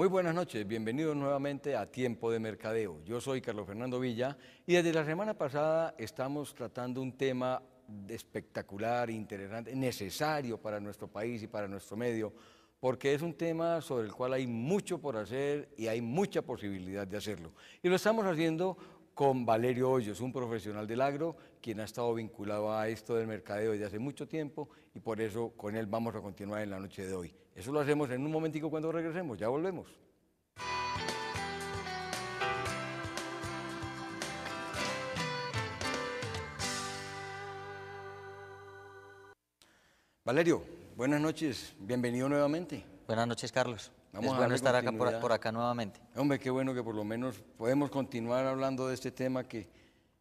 Muy buenas noches, bienvenidos nuevamente a Tiempo de Mercadeo. Yo soy Carlos Fernando Villa y desde la semana pasada estamos tratando un tema espectacular, interesante, necesario para nuestro país y para nuestro medio, porque es un tema sobre el cual hay mucho por hacer y hay mucha posibilidad de hacerlo. Y lo estamos haciendo con Valerio Hoyos, un profesional del agro, quien ha estado vinculado a esto del mercadeo desde hace mucho tiempo y por eso con él vamos a continuar en la noche de hoy. Eso lo hacemos en un momentico cuando regresemos, ya volvemos. Valerio, buenas noches, bienvenido nuevamente. Buenas noches, Carlos. Vamos es bueno estar por, por, acá nuevamente. Hombre, qué bueno que por lo menos podemos continuar hablando de este tema que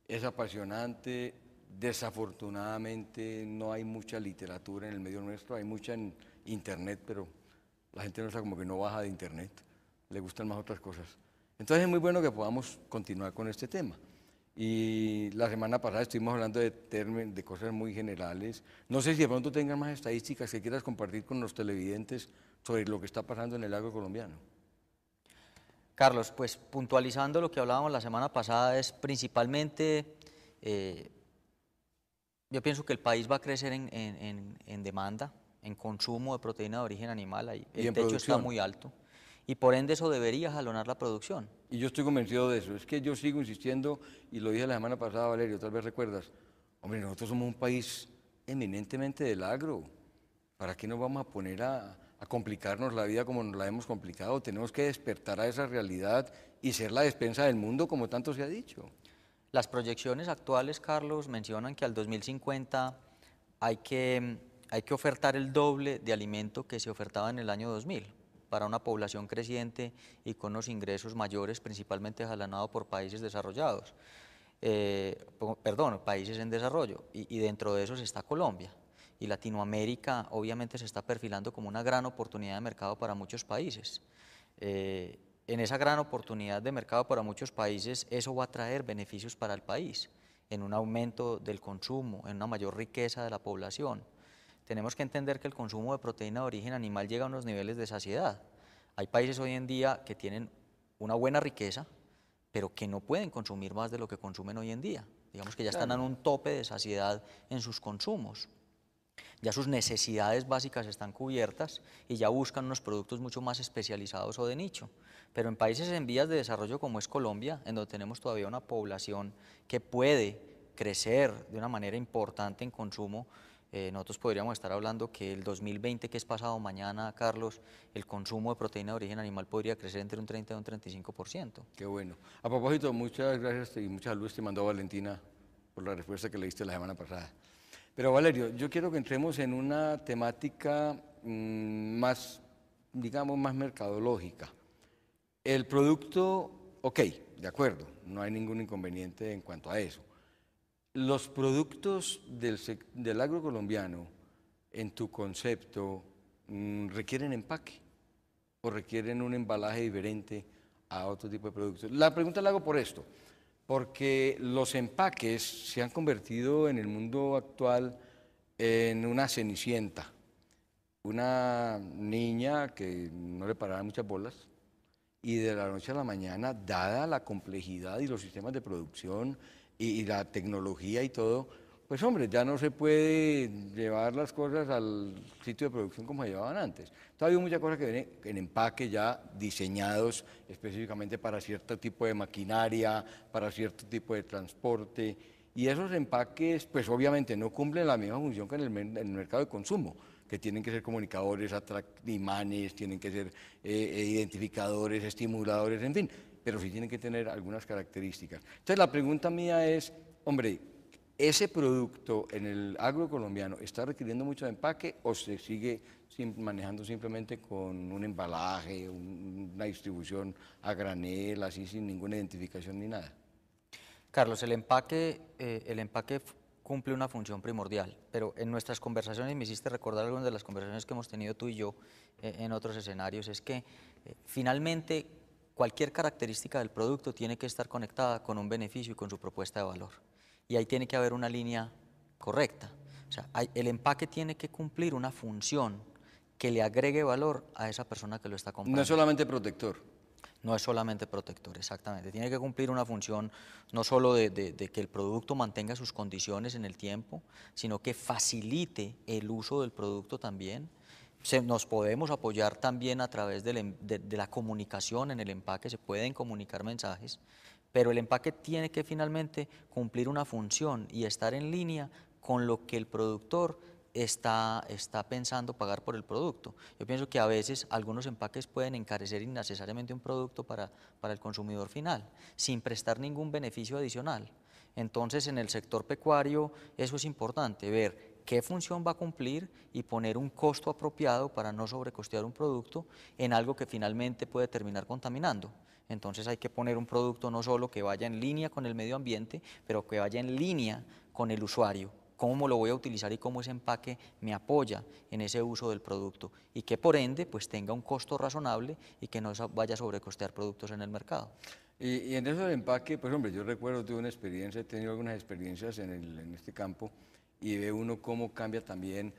es apasionante. Desafortunadamente no hay mucha literatura en el medio nuestro, hay mucha en, internet, pero la gente nuestra como que no baja de internet, le gustan más otras cosas. Entonces es muy bueno que podamos continuar con este tema. Y la semana pasada estuvimos hablando de, de cosas muy generales. No sé si de pronto tengas más estadísticas que quieras compartir con los televidentes sobre lo que está pasando en el agro colombiano. Carlos, pues puntualizando lo que hablábamos la semana pasada es principalmente, eh, yo pienso que el país va a crecer en, en demanda, en consumo de proteína de origen animal, ahí, el techo está muy alto. Y por ende eso debería jalonar la producción. Y yo estoy convencido de eso. Es que yo sigo insistiendo, y lo dije la semana pasada, Valerio, tal vez recuerdas, hombre, nosotros somos un país eminentemente del agro. ¿Para qué nos vamos a poner a, a complicarnos la vida como nos la hemos complicado. Tenemos que despertar a esa realidad y ser la despensa del mundo, como tanto se ha dicho. Las proyecciones actuales, Carlos, mencionan que al 2050 hay que hay que ofertar el doble de alimento que se ofertaba en el año 2000 para una población creciente y con los ingresos mayores, principalmente jalanado por países desarrollados, eh, perdón, países en desarrollo, y, dentro de esos está Colombia. Y Latinoamérica obviamente se está perfilando como una gran oportunidad de mercado para muchos países. Eh, en esa gran oportunidad de mercado para muchos países, eso va a traer beneficios para el país, en un aumento del consumo, en una mayor riqueza de la población tenemos que entender que el consumo de proteína de origen animal llega a unos niveles de saciedad. Hay países hoy en día que tienen una buena riqueza, pero que no pueden consumir más de lo que consumen hoy en día. Digamos que ya están en un tope de saciedad en sus consumos. Ya sus necesidades básicas están cubiertas y ya buscan unos productos mucho más especializados o de nicho. Pero en países en vías de desarrollo como es Colombia, en donde tenemos todavía una población que puede crecer de una manera importante en consumo, eh, nosotros podríamos estar hablando que el 2020, que es pasado mañana, Carlos, el consumo de proteína de origen animal podría crecer entre un 30 y un 35%. Qué bueno. A propósito, muchas gracias y muchas luces te mandó Valentina por la respuesta que le diste la semana pasada. Pero Valerio, yo quiero que entremos en una temática mm, más, digamos, más mercadológica. El producto, ok, de acuerdo, no hay ningún inconveniente en cuanto a eso los productos del, del agro colombiano, en tu concepto, mm, requieren empaque o requieren un embalaje diferente a otro tipo de productos. La pregunta la hago por esto, porque los empaques se han convertido en el mundo actual en una cenicienta, una niña que no le parará muchas bolas y de la noche a la mañana, dada la complejidad y los sistemas de producción y, la tecnología y todo, pues hombre, ya no se puede llevar las cosas al sitio de producción como se llevaban antes. Todavía hay muchas cosas que vienen en empaque ya diseñados específicamente para cierto tipo de maquinaria, para cierto tipo de transporte, y esos empaques pues obviamente no cumplen la misma función que en el, mercado de consumo, que tienen que ser comunicadores, imanes, tienen que ser eh, eh, identificadores, estimuladores, en fin, pero sí tienen que tener algunas características. Entonces la pregunta mía es, hombre, ¿ese producto en el agro colombiano está requiriendo mucho empaque o se sigue manejando simplemente con un embalaje, una distribución a granel, así sin ninguna identificación ni nada? Carlos, el empaque, eh, el empaque cumple una función primordial, pero en nuestras conversaciones, me hiciste recordar algunas de las conversaciones que hemos tenido tú y yo eh, en otros escenarios, es que eh, finalmente cualquier característica del producto tiene que estar conectada con un beneficio y con su propuesta de valor. Y ahí tiene que haber una línea correcta. O sea, el empaque tiene que cumplir una función que le agregue valor a esa persona que lo está comprando. No es solamente protector. No es solamente protector, exactamente. Tiene que cumplir una función no solo de, que el producto mantenga sus condiciones en el tiempo, sino que facilite el uso del producto también nos podemos apoyar también a través em, de la, comunicación en el empaque, se pueden comunicar mensajes, pero el empaque tiene que finalmente cumplir una función y estar en línea con lo que el productor está, está pensando pagar por el producto. Yo pienso que a veces algunos empaques pueden encarecer innecesariamente un producto para, para el consumidor final, sin prestar ningún beneficio adicional. Entonces, en el sector pecuario, eso es importante, ver qué función va a cumplir y poner un costo apropiado para no sobrecostear un producto en algo que finalmente puede terminar contaminando. Entonces hay que poner un producto no solo que vaya en línea con el medio ambiente, pero que vaya en línea con el usuario, cómo lo voy a utilizar y cómo ese empaque me apoya en ese uso del producto y que por ende pues tenga un costo razonable y que no vaya a sobrecostear productos en el mercado. Y, en eso del empaque, pues hombre, yo recuerdo, tuve una experiencia, he tenido algunas experiencias en, en este campo y ve uno cómo cambia también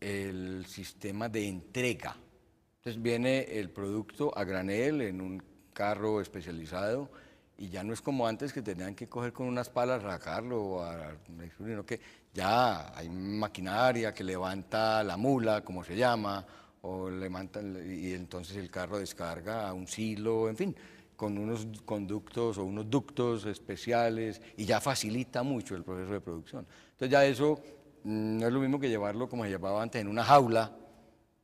el sistema de entrega. Entonces viene el producto a granel en un carro especializado y ya no es como antes que tenían que coger con unas palas, racarlo, o a, sino que ya hay maquinaria que levanta la mula, como se llama, o levanta, y entonces el carro descarga a un silo, en fin, con unos conductos o unos ductos especiales y ya facilita mucho el proceso de producción. Entonces ya eso mm, no es lo mismo que llevarlo como se llevaba antes en una jaula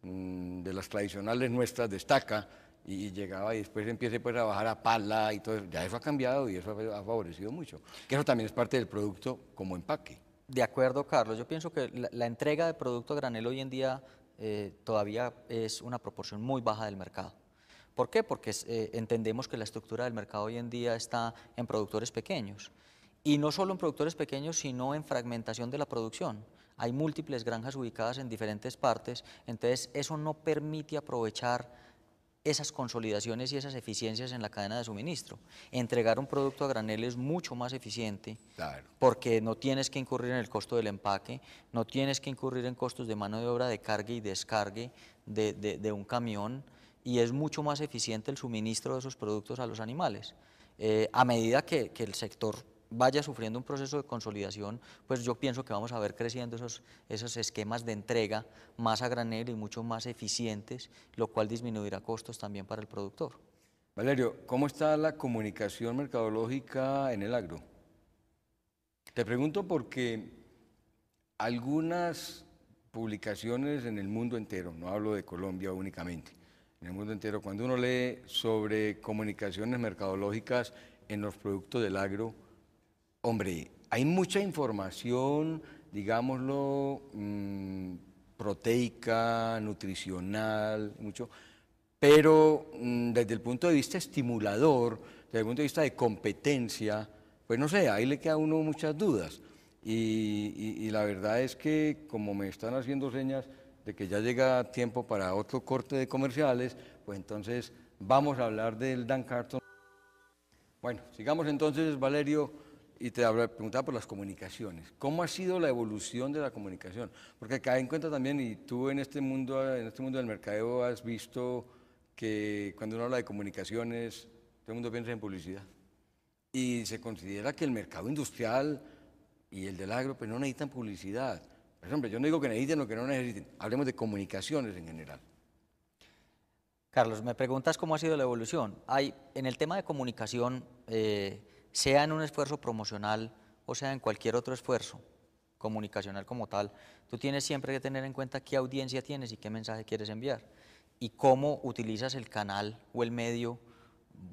mm, de las tradicionales nuestras de estaca y, llegaba y después empieza pues a bajar a pala y todo Ya eso ha cambiado y eso ha, favorecido mucho. Que eso también es parte del producto como empaque. De acuerdo, Carlos. Yo pienso que la, entrega de producto granel hoy en día eh, todavía es una proporción muy baja del mercado. ¿Por qué? Porque eh, entendemos que la estructura del mercado hoy en día está en productores pequeños. Y no solo en productores pequeños, sino en fragmentación de la producción. Hay múltiples granjas ubicadas en diferentes partes, entonces eso no permite aprovechar esas consolidaciones y esas eficiencias en la cadena de suministro. Entregar un producto a granel es mucho más eficiente porque no tienes que incurrir en el costo del empaque, no tienes que incurrir en costos de mano de obra de cargue y descargue de, de, un camión y es mucho más eficiente el suministro de esos productos a los animales. Eh, a medida que el sector vaya sufriendo un proceso de consolidación, pues yo pienso que vamos a ver creciendo esos, esos esquemas de entrega más a granel y mucho más eficientes, lo cual disminuirá costos también para el productor. Valerio, ¿cómo está la comunicación mercadológica en el agro? Te pregunto porque algunas publicaciones en el mundo entero, no hablo de Colombia únicamente, en el mundo entero, cuando uno lee sobre comunicaciones mercadológicas en los productos del agro, hombre, hay mucha información, digámoslo, mm, proteica, nutricional, mucho, pero mm, desde el punto de vista estimulador, desde el punto de vista de competencia, pues no sé, ahí le queda a uno muchas dudas. Y, y, la verdad es que como me están haciendo señas de que ya llega tiempo para otro corte de comerciales, pues entonces vamos a hablar del Dan Carton. Bueno, sigamos entonces, Valerio y te preguntaba por las comunicaciones. ¿Cómo ha sido la evolución de la comunicación? Porque cae en cuenta también, y tú en este mundo, en este mundo del mercadeo has visto que cuando uno habla de comunicaciones, todo el mundo piensa en publicidad. Y se considera que el mercado industrial y el del agro pero pues, no necesitan publicidad. Por ejemplo, yo no digo que necesiten o que no necesiten, hablemos de comunicaciones en general. Carlos, me preguntas cómo ha sido la evolución. Hay, en el tema de comunicación, eh, sea en un esfuerzo promocional o sea en cualquier otro esfuerzo comunicacional como tal, tú tienes siempre que tener en cuenta qué audiencia tienes y qué mensaje quieres enviar y cómo utilizas el canal o el medio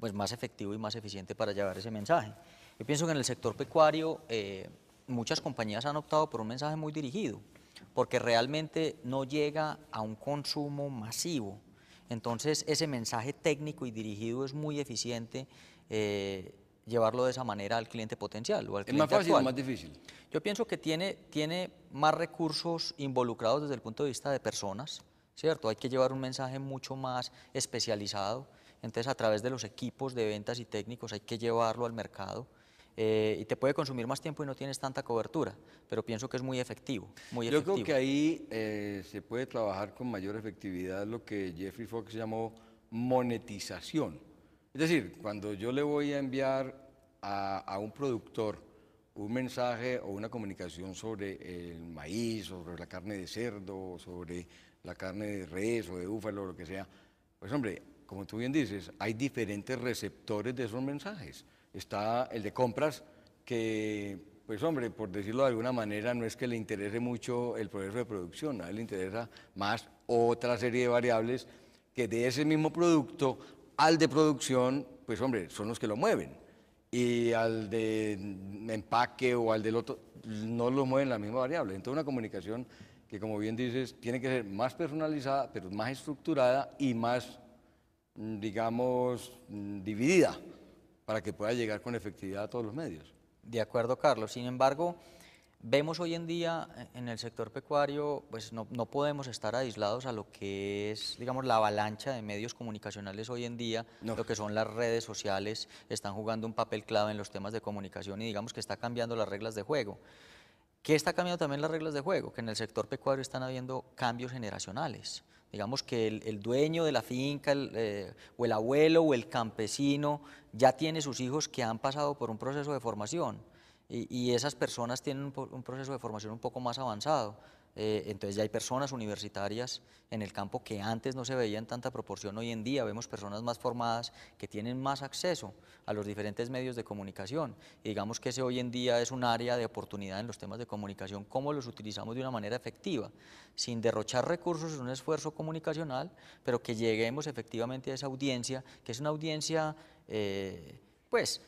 pues, más efectivo y más eficiente para llevar ese mensaje. Yo pienso que en el sector pecuario eh, muchas compañías han optado por un mensaje muy dirigido, porque realmente no llega a un consumo masivo. Entonces ese mensaje técnico y dirigido es muy eficiente eh, llevarlo de esa manera al cliente potencial o al cliente ¿Es más fácil o más difícil? Yo pienso que tiene, tiene más recursos involucrados desde el punto de vista de personas, ¿cierto? Hay que llevar un mensaje mucho más especializado. Entonces, a través de los equipos de ventas y técnicos hay que llevarlo al mercado. Eh, y te puede consumir más tiempo y no tienes tanta cobertura, pero pienso que es muy efectivo. Muy Yo creo que ahí eh, se puede trabajar con mayor efectividad lo que Jeffrey Fox llamó monetización es decir, cuando yo le voy a enviar a, un productor un mensaje o una comunicación sobre el maíz, sobre la carne de cerdo, sobre la carne de res o de búfalo, o lo que sea, pues hombre, como tú bien dices, hay diferentes receptores de esos mensajes. Está el de compras, que, pues hombre, por decirlo de alguna manera, no es que le interese mucho el proceso de producción, a él le interesa más otra serie de variables que de ese mismo producto al de producción, pues hombre, son los que lo mueven. Y al de empaque o al del otro, no lo mueven la misma variable. Entonces una comunicación que como bien dices, tiene que ser más personalizada, pero más estructurada y más, digamos, dividida para que pueda llegar con efectividad a todos los medios. De acuerdo, Carlos. Sin embargo, Vemos hoy en día eh, en el sector pecuario, pues no, podemos estar aislados a lo que es, digamos, la avalancha de medios comunicacionales hoy en día, lo que son las redes sociales, están jugando un papel clave en los temas de comunicación y digamos que está cambiando las reglas de juego. ¿Qué está cambiando también las reglas de juego? Que en el sector pecuario están habiendo cambios generacionales. Digamos que el, dueño de la finca eh, o el abuelo o el campesino ya tiene sus hijos que han pasado por un proceso de formación y, esas personas tienen un, proceso de formación un poco más avanzado. Eh, entonces ya hay personas universitarias en el campo que antes no se veía en tanta proporción. Hoy en día vemos personas más formadas que tienen más acceso a los diferentes medios de comunicación. Y digamos que ese hoy en día es un área de oportunidad en los temas de comunicación, cómo los utilizamos de una manera efectiva, sin derrochar recursos en un esfuerzo comunicacional, pero que lleguemos efectivamente a esa audiencia, que es una audiencia, eh, pues,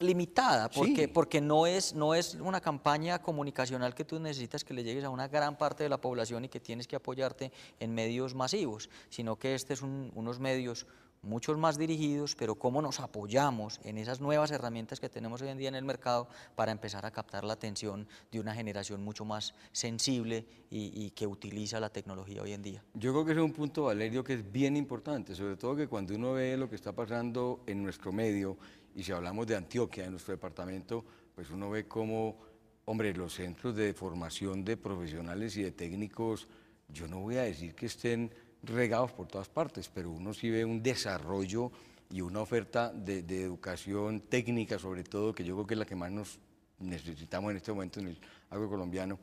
limitada, porque, porque no, es, no es una campaña comunicacional que tú necesitas que le llegues a una gran parte de la población y que tienes que apoyarte en medios masivos, sino que este es unos medios muchos más dirigidos, pero cómo nos apoyamos en esas nuevas herramientas que tenemos hoy en día en el mercado para empezar a captar la atención de una generación mucho más sensible y, y, que utiliza la tecnología hoy en día. Yo creo que es un punto, Valerio, que es bien importante, sobre todo que cuando uno ve lo que está pasando en nuestro medio y si hablamos de Antioquia, en nuestro departamento, pues uno ve cómo, hombre, los centros de formación de profesionales y de técnicos, yo no voy a decir que estén regados por todas partes, pero uno sí ve un desarrollo y una oferta de, educación técnica, sobre todo, que yo creo que es la que más nos necesitamos en este momento en el agro colombiano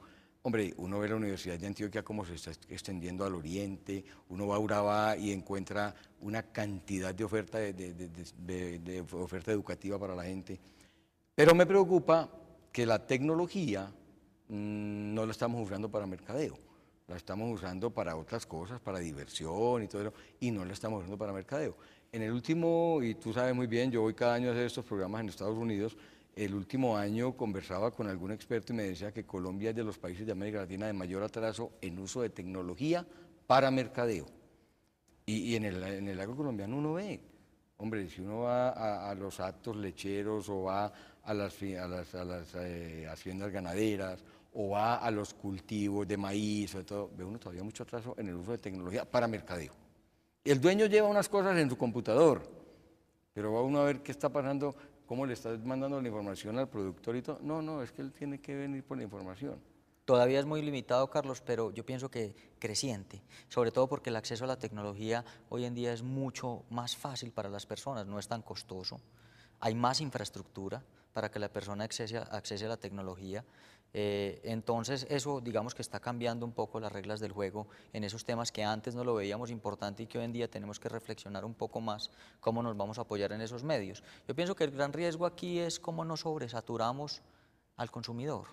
Hombre, uno ve la Universidad de Antioquia como se está extendiendo al oriente, uno va a Urabá y encuentra una cantidad de oferta, de, oferta educativa para la gente. Pero me preocupa que la tecnología mm, no la estamos usando para mercadeo, la estamos usando para otras cosas, para diversión y todo eso, y no la estamos usando para mercadeo. En el último, y tú sabes muy bien, yo voy cada año a hacer estos programas en Estados Unidos, el último año conversaba con algún experto y me decía que Colombia es de los países de América Latina de mayor atraso en uso de tecnología para mercadeo. Y, en, el, en agro colombiano uno ve, hombre, si uno va a, los actos lecheros o va a las, eh, haciendas ganaderas o va a los cultivos de maíz, todo, ve uno todavía mucho atraso en el uso de tecnología para mercadeo. El dueño lleva unas cosas en su computador, pero va uno a ver qué está pasando ¿Cómo le estás mandando la información al productor y todo? No, no, es que él tiene que venir por la información. Todavía es muy limitado, Carlos, pero yo pienso que creciente, sobre todo porque el acceso a la tecnología hoy en día es mucho más fácil para las personas, no es tan costoso. Hay más infraestructura para que la persona acceda a la tecnología eh, entonces eso digamos que está cambiando un poco las reglas del juego en esos temas que antes no lo veíamos importante y que hoy en día tenemos que reflexionar un poco más cómo nos vamos a apoyar en esos medios. Yo pienso que el gran riesgo aquí es cómo nos sobresaturamos al consumidor.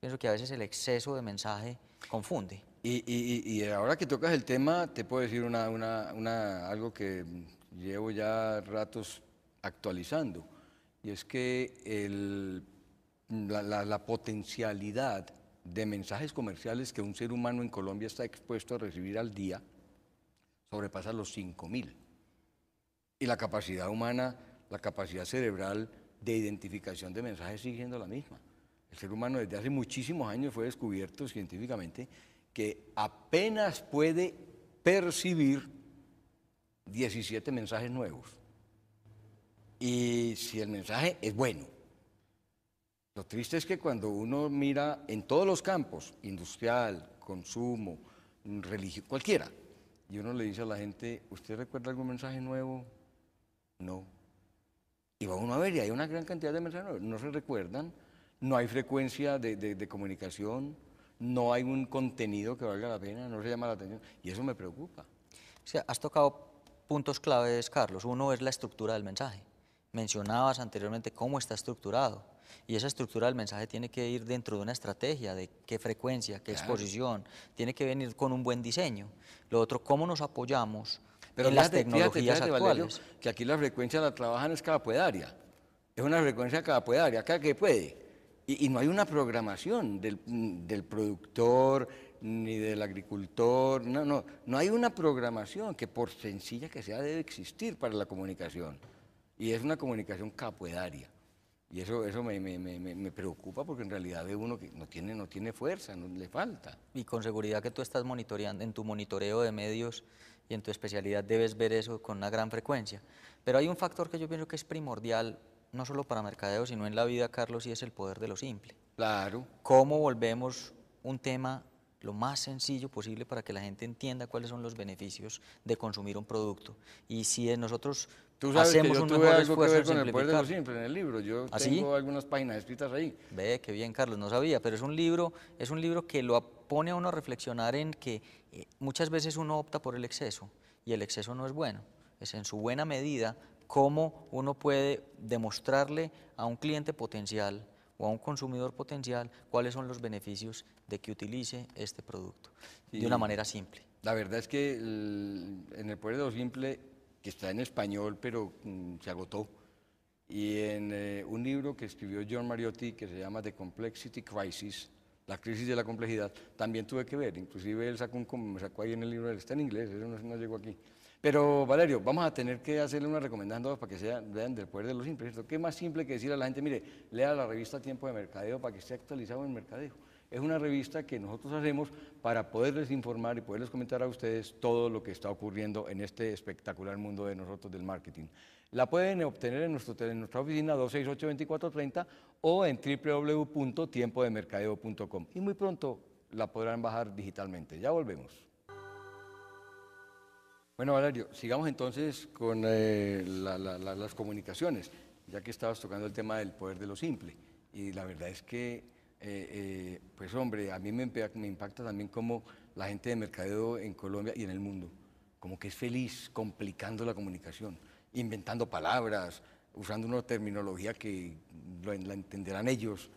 Pienso que a veces el exceso de mensaje confunde. Y, y, y ahora que tocas el tema, te puedo decir una, una, una, algo que llevo ya ratos actualizando. Y es que el la, potencialidad de mensajes comerciales que un ser humano en Colombia está expuesto a recibir al día sobrepasa los 5.000. Y la capacidad humana, la capacidad cerebral de identificación de mensajes sigue siendo la misma. El ser humano desde hace muchísimos años fue descubierto científicamente que apenas puede percibir 17 mensajes nuevos. Y si el mensaje es bueno, lo triste es que cuando uno mira en todos los campos, industrial, consumo, religión, cualquiera, y uno le dice a la gente, ¿usted recuerda algún mensaje nuevo? No. Y va uno a ver, y hay una gran cantidad de mensajes nuevos, no se recuerdan, no hay frecuencia de, comunicación, no hay un contenido que valga la pena, no se llama la atención, y eso me preocupa. O sea, has tocado puntos claves, Carlos. Uno es la estructura del mensaje. Mencionabas anteriormente cómo está estructurado y esa estructura del mensaje tiene que ir dentro de una estrategia de qué frecuencia, qué exposición, tiene que venir con un buen diseño. Lo otro, cómo nos apoyamos Pero en las tecnologías actuales. que aquí la frecuencia la trabajan es cada Es una frecuencia cada acá cada que puede. Y, no hay una programación del, productor, ni del agricultor, no, no hay una programación que por sencilla que sea debe existir para la comunicación. Y es una comunicación capoedaria. Y eso, eso me, preocupa porque en realidad es uno que no tiene, no tiene fuerza, no le falta. Y con seguridad que tú estás monitoreando, en tu monitoreo de medios y en tu especialidad debes ver eso con una gran frecuencia. Pero hay un factor que yo pienso que es primordial, no solo para mercadeo, sino en la vida, Carlos, y es el poder de lo simple. Claro. ¿Cómo volvemos un tema lo más sencillo posible para que la gente entienda cuáles son los beneficios de consumir un producto? Y si nosotros Tú sabes Hacemos que yo tuve algo que con el poder de lo simple en el libro. Yo ¿Ah, tengo algunas páginas escritas ahí. Ve, qué bien, Carlos, no sabía, pero es un libro, es un libro que lo pone a uno a reflexionar en que eh, muchas veces uno opta por el exceso y el exceso no es bueno. Es en su buena medida cómo uno puede demostrarle a un cliente potencial o a un consumidor potencial cuáles son los beneficios de que utilice este producto de una manera simple. La verdad es que en el poder de lo simple que está en español, pero mm, se agotó, y en eh, un libro que escribió John Mariotti que se llama The Complexity Crisis, la crisis de la complejidad, también tuve que ver, inclusive él sacó un, me sacó ahí en el libro, está en inglés, eso no, llegó aquí. Pero Valerio, vamos a tener que hacerle una recomendación para que vean del poder de los ¿cierto? ¿Qué más simple que decir a la gente, mire, lea la revista Tiempo de Mercadeo para que esté actualizado en mercadeo? es una revista que nosotros hacemos para poderles informar y poderles comentar a ustedes todo lo que está ocurriendo en este espectacular mundo de nosotros del marketing. La pueden obtener en, nuestro, en nuestra oficina 268-2430 o en www.tiempodemercadeo.com y muy pronto la podrán bajar digitalmente. Ya volvemos. Bueno, Valerio, sigamos entonces con eh, las comunicaciones, ya que estabas tocando el tema del poder de lo simple. Y la verdad es que eh, eh, pues hombre, a mí me, impacta también cómo la gente de mercadeo en Colombia y en el mundo, como que es feliz complicando la comunicación, inventando palabras, usando una terminología que lo, la entenderán ellos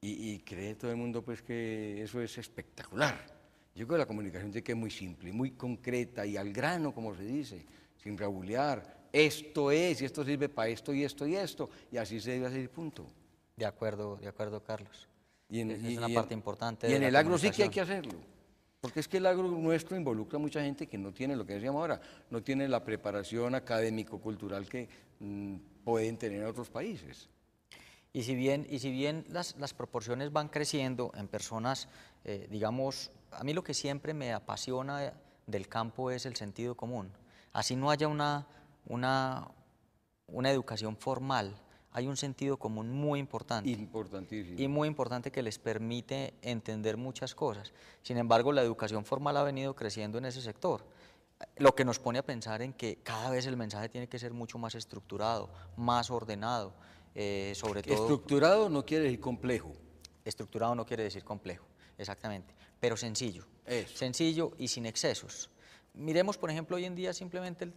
y, cree todo el mundo pues que eso es espectacular. Yo creo que la comunicación tiene que ser muy simple, muy concreta y al grano, como se dice, sin rabulear. Esto es, y esto sirve para esto y esto y esto, y así se debe hacer, punto. De acuerdo, de acuerdo, Carlos. Y en, una parte importante. en el agro sí que hay que hacerlo. Porque es que el agro nuestro involucra a mucha gente que no tiene lo que decíamos ahora, no tiene la preparación académico-cultural que mm, pueden tener otros países. Y si bien, y si bien las, proporciones van creciendo en personas, eh, digamos, a mí lo que siempre me apasiona del campo es el sentido común. Así no haya una, una, una educación formal, hay un sentido común muy importante. Importantísimo. Y muy importante que les permite entender muchas cosas. Sin embargo, la educación formal ha venido creciendo en ese sector lo que nos pone a pensar en que cada vez el mensaje tiene que ser mucho más estructurado, más ordenado, eh, sobre todo... Estructurado no quiere decir complejo. Estructurado no quiere decir complejo, exactamente, pero sencillo. Sencillo y sin excesos. Miremos, por ejemplo, hoy en día simplemente,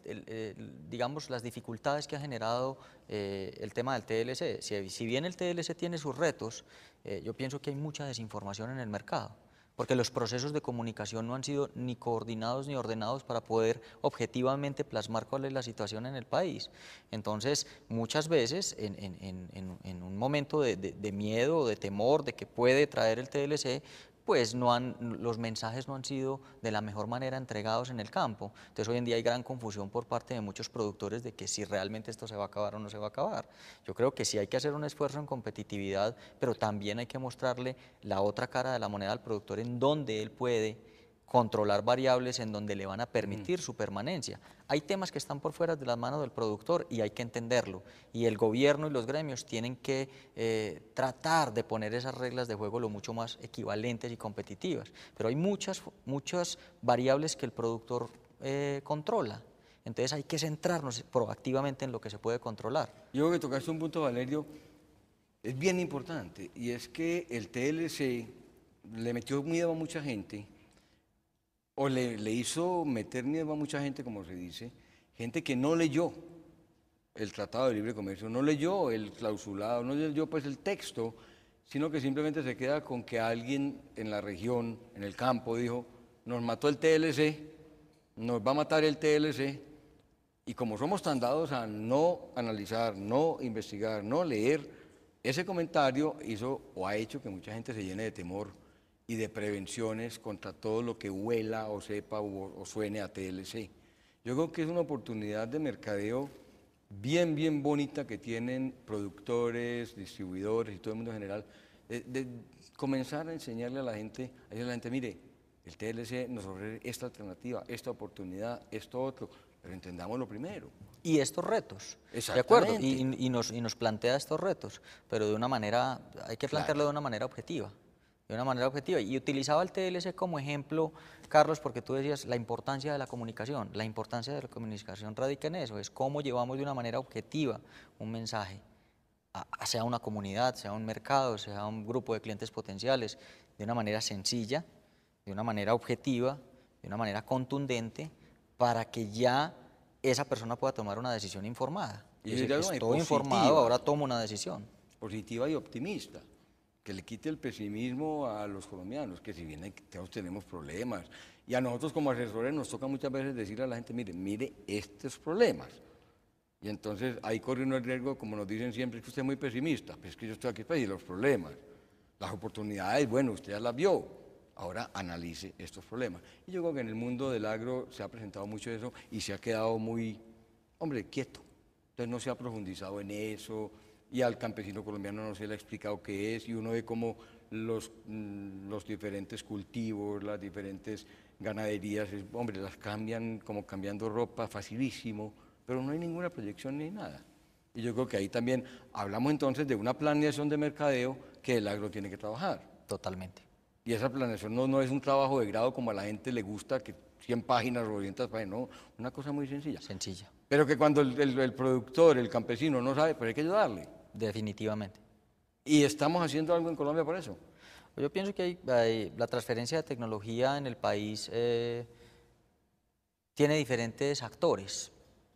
digamos, las dificultades que ha generado eh, el tema del TLC. Si, bien el TLC tiene sus retos, eh, yo pienso que hay mucha desinformación en el mercado, porque los procesos de comunicación no han sido ni coordinados ni ordenados para poder objetivamente plasmar cuál es la situación en el país. Entonces, muchas veces, en, un momento de, de, de miedo, de temor, de que puede traer el TLC, pues no han, los mensajes no han sido de la mejor manera entregados en el campo. Entonces hoy en día hay gran confusión por parte de muchos productores de que si realmente esto se va a acabar o no se va a acabar. Yo creo que sí hay que hacer un esfuerzo en competitividad, pero también hay que mostrarle la otra cara de la moneda al productor en donde él puede controlar variables en donde le van a permitir mm. su permanencia. Hay temas que están por fuera de las manos del productor y hay que entenderlo. Y el gobierno y los gremios tienen que eh, tratar de poner esas reglas de juego lo mucho más equivalentes y competitivas. Pero hay muchas, muchas variables que el productor eh, controla. Entonces hay que centrarnos proactivamente en lo que se puede controlar. Yo creo que tocaste un punto, Valerio, es bien importante, y es que el TLC le metió miedo a mucha gente o le, hizo meter miedo a mucha gente, como se dice, gente que no leyó el Tratado de Libre Comercio, no leyó el clausulado, no leyó pues el texto, sino que simplemente se queda con que alguien en la región, en el campo, dijo, nos mató el TLC, nos va a matar el TLC, y como somos tan dados a no analizar, no investigar, no leer, ese comentario hizo o ha hecho que mucha gente se llene de temor y de prevenciones contra todo lo que huela o sepa o, suene a TLC. Yo creo que es una oportunidad de mercadeo bien, bien bonita que tienen productores, distribuidores y todo el mundo en general, de, comenzar a enseñarle a la gente, a la gente, mire, el TLC nos ofrece esta alternativa, esta oportunidad, esto otro, pero entendamos lo primero. Y estos retos, ¿de acuerdo? Y, nos, y, nos, plantea estos retos, pero de una manera, hay que plantearlo de una manera objetiva de una manera objetiva. Y utilizaba el TLC como ejemplo, Carlos, porque tú decías la importancia de la comunicación. La importancia de la comunicación radica en eso, es cómo llevamos de una manera objetiva un mensaje, hacia una comunidad, sea un mercado, sea un grupo de clientes potenciales, de una manera sencilla, de una manera objetiva, de una manera contundente, para que ya esa persona pueda tomar una decisión informada. Y es estoy informado, ahora tomo una decisión. Positiva y optimista que le quite el pesimismo a los colombianos, que si bien todos tenemos problemas, y a nosotros como asesores nos toca muchas veces decirle a la gente, mire, mire estos problemas. Y entonces ahí corre uno el riesgo, como nos dicen siempre, es que usted es muy pesimista, pues es que yo estoy aquí para decir los problemas, las oportunidades, bueno, usted ya las vio, ahora analice estos problemas. Y yo creo que en el mundo del agro se ha presentado mucho eso y se ha quedado muy, hombre, quieto. Entonces no se ha profundizado en eso, y al campesino colombiano no se le ha explicado qué es y uno ve cómo los, mm, los diferentes cultivos, las diferentes ganaderías, hombre, las cambian como cambiando ropa, facilísimo, pero no hay ninguna proyección ni nada. Y yo creo que ahí también hablamos entonces de una planeación de mercadeo que el agro tiene que trabajar. Totalmente. Y esa planeación no, no es un trabajo de grado como a la gente le gusta, que 100 páginas o 200 páginas, no, una cosa muy sencilla. Sencilla. Pero que cuando el, el, el productor, el campesino no sabe, pues hay que ayudarle definitivamente. ¿Y estamos haciendo algo en Colombia por eso? Yo pienso que la transferencia de tecnología en el país eh, tiene diferentes actores.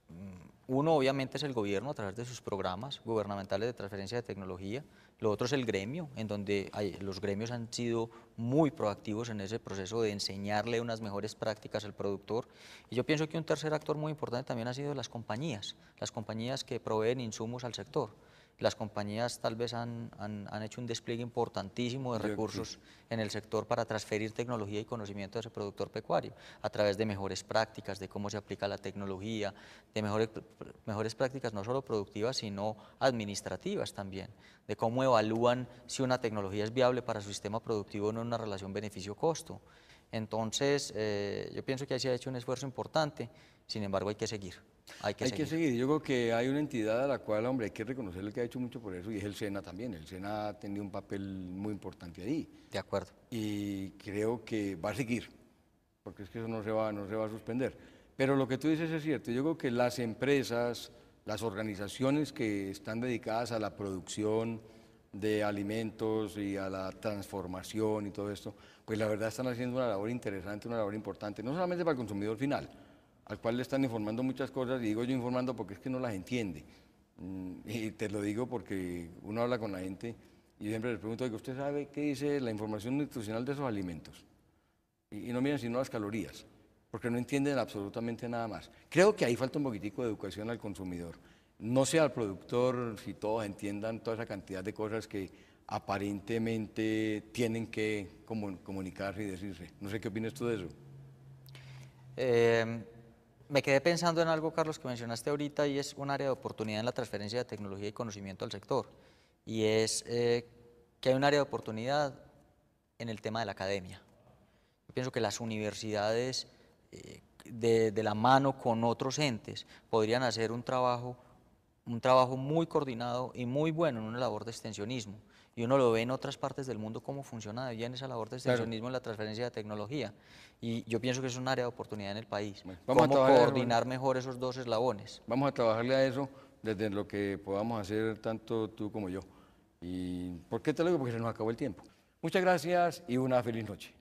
Mm, uno obviamente es el gobierno a través de sus programas gubernamentales de transferencia de tecnología. Lo otro es el gremio, en donde los gremios han sido muy proactivos en ese proceso de enseñarle unas mejores prácticas al productor. Y yo pienso que un tercer actor muy importante también ha sido las compañías, las compañías que proveen insumos al sector las compañías tal vez han, hecho un despliegue importantísimo de recursos en el sector para transferir tecnología y conocimiento a ese productor pecuario, a través de mejores prácticas, de cómo se aplica la tecnología, de mejores, mejores prácticas no solo productivas, sino administrativas también, de cómo evalúan si una tecnología es viable para su sistema productivo o no en una relación beneficio-costo. Entonces, eh, yo pienso que ahí se ha hecho un esfuerzo importante, sin embargo hay que seguir. Hay que, seguir. Yo creo que hay una entidad a la cual, hombre, hay que reconocerle que ha hecho mucho por eso y es el SENA también. El SENA ha tenido un papel muy importante ahí. De acuerdo. Y creo que va a seguir, porque es que eso no se va, no se va a suspender. Pero lo que tú dices es cierto. Yo creo que las empresas, las organizaciones que están dedicadas a la producción de alimentos y a la transformación y todo esto, pues la verdad están haciendo una labor interesante, una labor importante, no solamente para el consumidor final, al cual le están informando muchas cosas, y digo yo informando porque es que no las entiende. Mm, y te lo digo porque uno habla con la gente y siempre les pregunto, ¿usted sabe qué dice la información nutricional de esos alimentos? Y, no miren sino las calorías, porque no entienden absolutamente nada más. Creo que ahí falta un poquitico de educación al consumidor. No sea al productor, si todos entiendan toda esa cantidad de cosas que aparentemente tienen que comunicarse y decirse. No sé qué opinas tú de eso. Eh... Me quedé pensando en algo, Carlos, que mencionaste ahorita y es un área de oportunidad en la transferencia de tecnología y conocimiento al sector. Y es eh, que hay un área de oportunidad en el tema de la academia. Yo pienso que las universidades, eh, de, de, la mano con otros entes, podrían hacer un trabajo, un trabajo muy coordinado y muy bueno en una labor de extensionismo y uno lo ve en otras partes del mundo cómo funciona de bien esa labor de extensionismo en la transferencia de tecnología. Y yo pienso que es un área de oportunidad en el país. vamos a coordinar mejor esos dos eslabones? Vamos a trabajarle a eso desde lo que podamos hacer tanto tú como yo. ¿Y por qué te lo digo? Porque se nos acabó el tiempo. Muchas gracias y una feliz noche.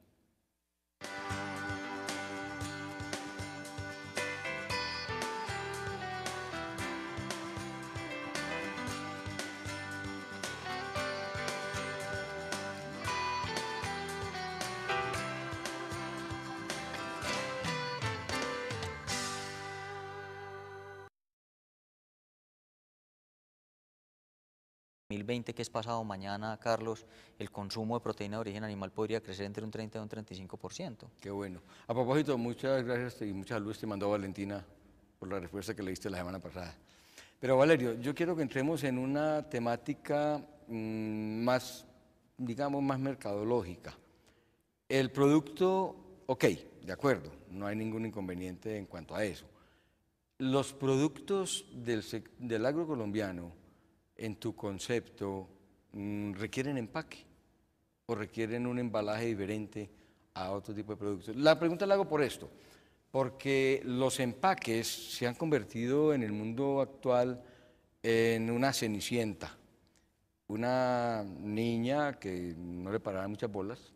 2020, que es pasado mañana, Carlos, el consumo de proteína de origen animal podría crecer entre un 30 y un 35%. Qué bueno. A propósito, muchas gracias y muchas luces te mandó Valentina por la respuesta que le diste la semana pasada. Pero Valerio, yo quiero que entremos en una temática mm, más, digamos, más mercadológica. El producto, ok, de acuerdo, no hay ningún inconveniente en cuanto a eso. Los productos del, del agro colombiano, en tu concepto, mm, requieren empaque o requieren un embalaje diferente a otro tipo de productos. La pregunta la hago por esto, porque los empaques se han convertido en el mundo actual en una cenicienta, una niña que no le paraba muchas bolas,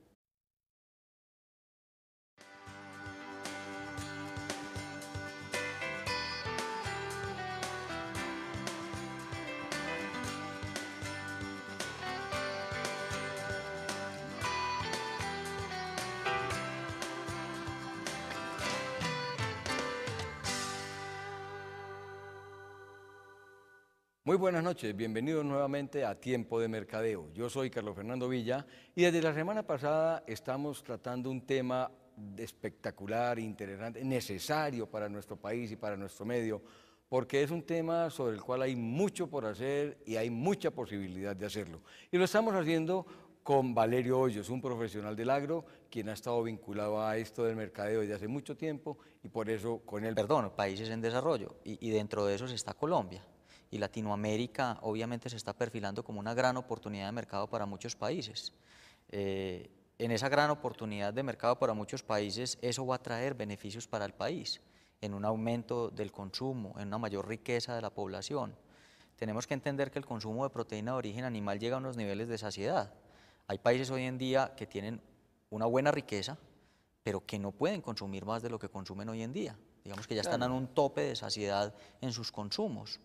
Muy buenas noches, bienvenidos nuevamente a Tiempo de Mercadeo. Yo soy Carlos Fernando Villa y desde la semana pasada estamos tratando un tema espectacular, interesante, necesario para nuestro país y para nuestro medio, porque es un tema sobre el cual hay mucho por hacer y hay mucha posibilidad de hacerlo. Y lo estamos haciendo con Valerio Hoyos, un profesional del agro, quien ha estado vinculado a esto del mercadeo desde hace mucho tiempo y por eso con él... Perdón, países en desarrollo y, y dentro de esos está Colombia y Latinoamérica obviamente se está perfilando como una gran oportunidad de mercado para muchos países. Eh, en esa gran oportunidad de mercado para muchos países, eso va a traer beneficios para el país, en un aumento del consumo, en una mayor riqueza de la población. Tenemos que entender que el consumo de proteína de origen animal llega a unos niveles de saciedad. Hay países hoy en día que tienen una buena riqueza, pero que no pueden consumir más de lo que consumen hoy en día. Digamos que ya están en un tope de saciedad en sus consumos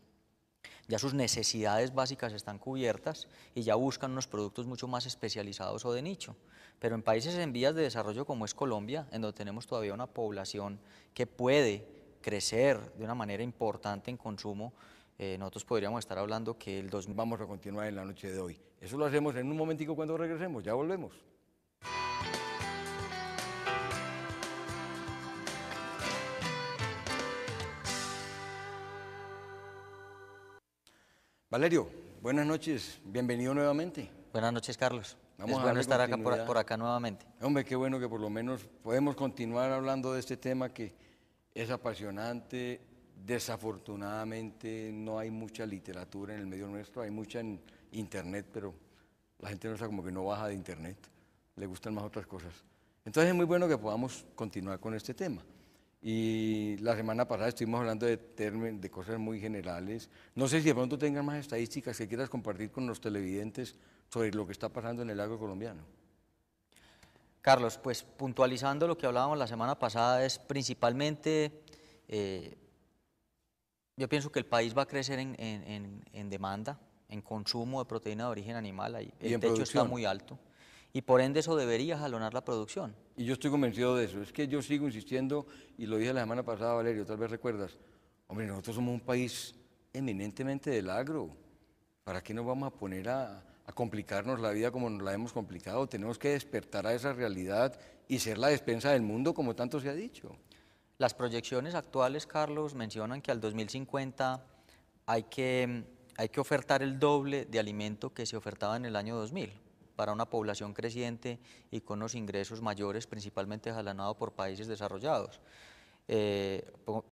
ya sus necesidades básicas están cubiertas y ya buscan unos productos mucho más especializados o de nicho. Pero en países en vías de desarrollo como es Colombia, en donde tenemos todavía una población que puede crecer de una manera importante en consumo, eh, nosotros podríamos estar hablando que el 2000... Vamos a continuar en la noche de hoy. Eso lo hacemos en un momentico cuando regresemos. Ya volvemos. Valerio, buenas noches, bienvenido nuevamente. Buenas noches, Carlos. es bueno estar por, acá nuevamente. Hombre, qué bueno que por lo menos podemos continuar hablando de este tema que es apasionante. Desafortunadamente no hay mucha literatura en el medio nuestro, hay mucha en internet, pero la gente nuestra como que no baja de internet, le gustan más otras cosas. Entonces es muy bueno que podamos continuar con este tema. Y la semana pasada estuvimos hablando de, de cosas muy generales. No sé si de pronto tengan más estadísticas que quieras compartir con los televidentes sobre lo que está pasando en el lago colombiano. Carlos, pues puntualizando lo que hablábamos la semana pasada es principalmente, eh, yo pienso que el país va a crecer en, demanda, en consumo de proteína de origen animal. Ahí, el techo está muy alto y por ende eso debería jalonar la producción. Y yo estoy convencido de eso. Es que yo sigo insistiendo, y lo dije la semana pasada, Valerio, tal vez recuerdas, hombre, nosotros somos un país eminentemente del agro. ¿Para qué nos vamos a poner a, a complicarnos la vida como nos la hemos complicado? Tenemos que despertar a esa realidad y ser la despensa del mundo, como tanto se ha dicho. Las proyecciones actuales, Carlos, mencionan que al 2050 hay que, hay que ofertar el doble de alimento que se ofertaba en el año 2000 para una población creciente y con los ingresos mayores, principalmente jalanado por países desarrollados. Eh,